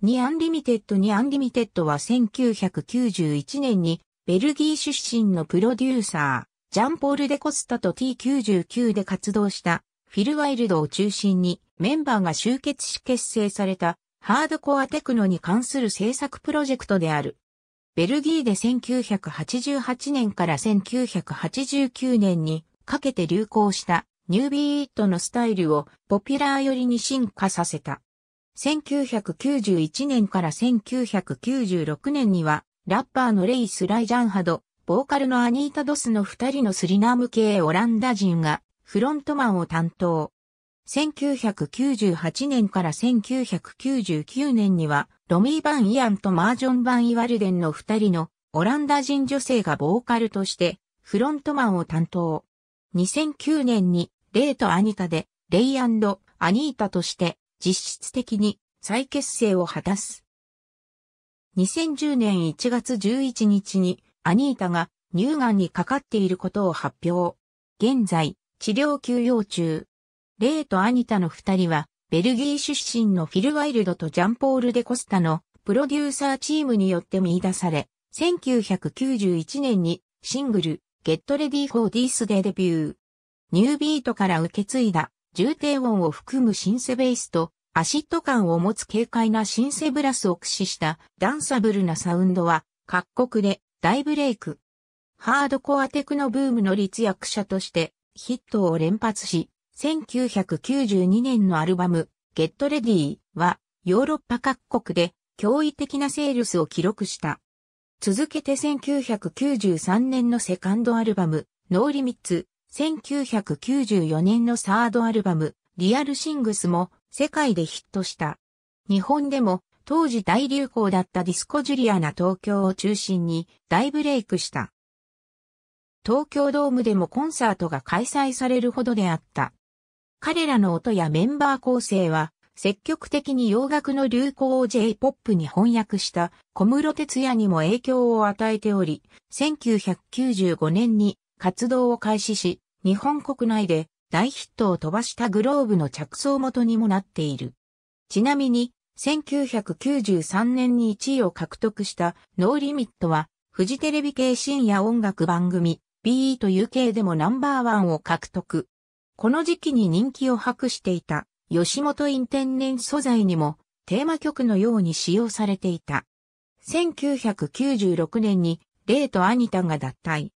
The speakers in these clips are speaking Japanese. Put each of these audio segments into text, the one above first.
ニアンリミテッドニアンリミテッドは1991年にベルギー出身のプロデューサー、ジャンポール・デ・コスタと T99 で活動したフィル・ワイルドを中心にメンバーが集結し結成されたハードコアテクノに関する制作プロジェクトである。ベルギーで1988年から1989年にかけて流行したニュービーイットのスタイルをポピュラー寄りに進化させた。1991年から1996年には、ラッパーのレイ・スライ・ジャンハド、ボーカルのアニータ・ドスの二人のスリナーム系オランダ人が、フロントマンを担当。1998年から1999年には、ロミー・バン・イアンとマージョン・バン・イワルデンの二人のオランダ人女性がボーカルとしてフロントマンを担当。2009年にレイとアニタでレイアニータとして実質的に再結成を果たす。2010年1月11日にアニータが乳がんにかかっていることを発表。現在、治療休養中。レイとアニタの二人は、ベルギー出身のフィル・ワイルドとジャンポール・デ・コスタのプロデューサーチームによって見出され、1991年にシングル、Get Ready for This でデビュー。ニュービートから受け継いだ重低音を含むシンセベースとアシッド感を持つ軽快なシンセブラスを駆使したダンサブルなサウンドは各国で大ブレイク。ハードコアテクノブームの立役者としてヒットを連発し、1992年のアルバム Get Ready はヨーロッパ各国で驚異的なセールスを記録した。続けて1993年のセカンドアルバム No Limits 1994年のサードアルバム、リアルシングスも世界でヒットした。日本でも当時大流行だったディスコジュリアナ東京を中心に大ブレイクした。東京ドームでもコンサートが開催されるほどであった。彼らの音やメンバー構成は積極的に洋楽の流行を J-POP に翻訳した小室哲也にも影響を与えており、1995年に活動を開始し、日本国内で大ヒットを飛ばしたグローブの着想元にもなっている。ちなみに、1993年に1位を獲得したノーリミットは、フジテレビ系深夜音楽番組 BE という系でもナンバーワンを獲得。この時期に人気を博していた吉本イン天然素材にもテーマ曲のように使用されていた。1996年にレイとアニタが脱退。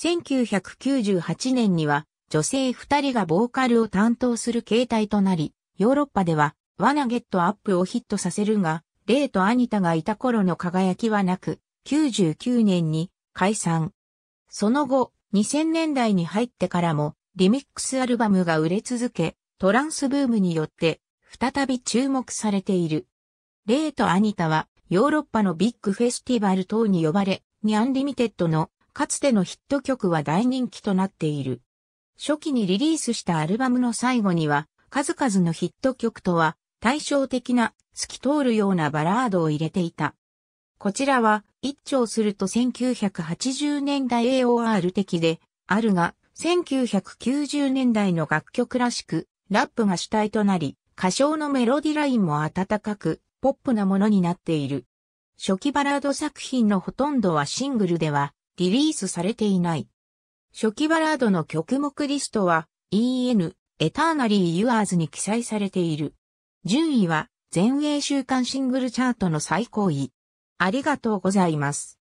1998年には女性2人がボーカルを担当する形態となり、ヨーロッパではワナゲットアップをヒットさせるが、レイとアニタがいた頃の輝きはなく、99年に解散。その後、2000年代に入ってからもリミックスアルバムが売れ続け、トランスブームによって再び注目されている。レイとアニタはヨーロッパのビッグフェスティバル等に呼ばれ、ニアンリミテッドのかつてのヒット曲は大人気となっている。初期にリリースしたアルバムの最後には、数々のヒット曲とは対照的な透き通るようなバラードを入れていた。こちらは一聴すると1980年代 AOR 的であるが、1990年代の楽曲らしく、ラップが主体となり、歌唱のメロディラインも温かく、ポップなものになっている。初期バラード作品のほとんどはシングルではリリースされていない。初期バラードの曲目リストは EN、エターナリー・ユアーズに記載されている。順位は全英週間シングルチャートの最高位。ありがとうございます。